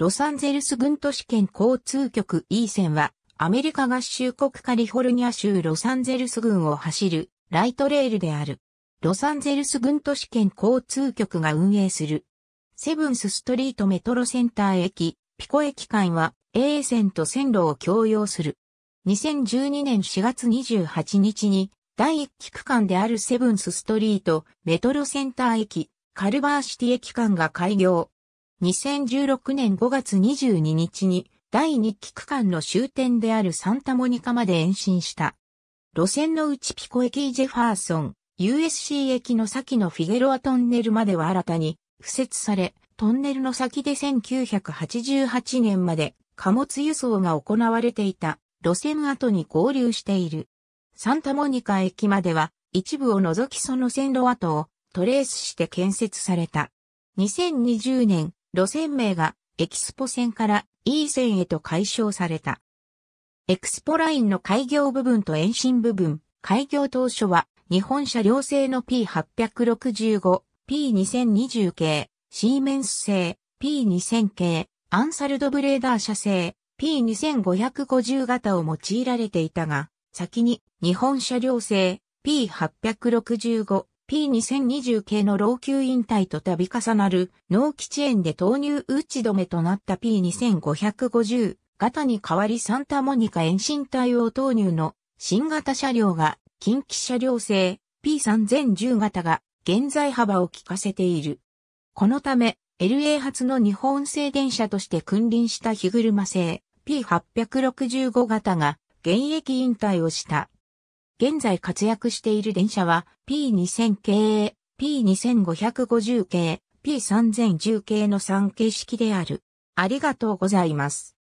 ロサンゼルス軍都市圏交通局 E 線は、アメリカ合衆国カリフォルニア州ロサンゼルス郡を走るライトレールである。ロサンゼルス軍都市圏交通局が運営する。セブンスストリートメトロセンター駅、ピコ駅間は A 線と線路を共用する。2012年4月28日に第1期区間であるセブンスストリートメトロセンター駅、カルバーシティ駅間が開業。2016年5月22日に第2期区間の終点であるサンタモニカまで延伸した。路線のうちピコ駅ジェファーソン、USC 駅の先のフィゲロアトンネルまでは新たに付設され、トンネルの先で1988年まで貨物輸送が行われていた路線跡に合流している。サンタモニカ駅までは一部を除きその線路跡をトレースして建設された。2020年路線名がエキスポ線から e、線へと解消された。エクスポラインの開業部分と延伸部分、開業当初は日本車両製の P865、P2020 系、シーメンス製、P2000 系、アンサルドブレーダー社製、P2550 型を用いられていたが、先に日本車両製 P865、P2020 系の老朽引退と度重なる脳基炎で投入打ち止めとなった P2550 型に代わりサンタモニカ延伸隊を投入の新型車両が近畿車両製 P3010 型が現在幅を利かせている。このため LA 発の日本製電車として君臨した日車製 P865 型が現役引退をした。現在活躍している電車は P2000 系、P2550 系、P3010 系の3形式である。ありがとうございます。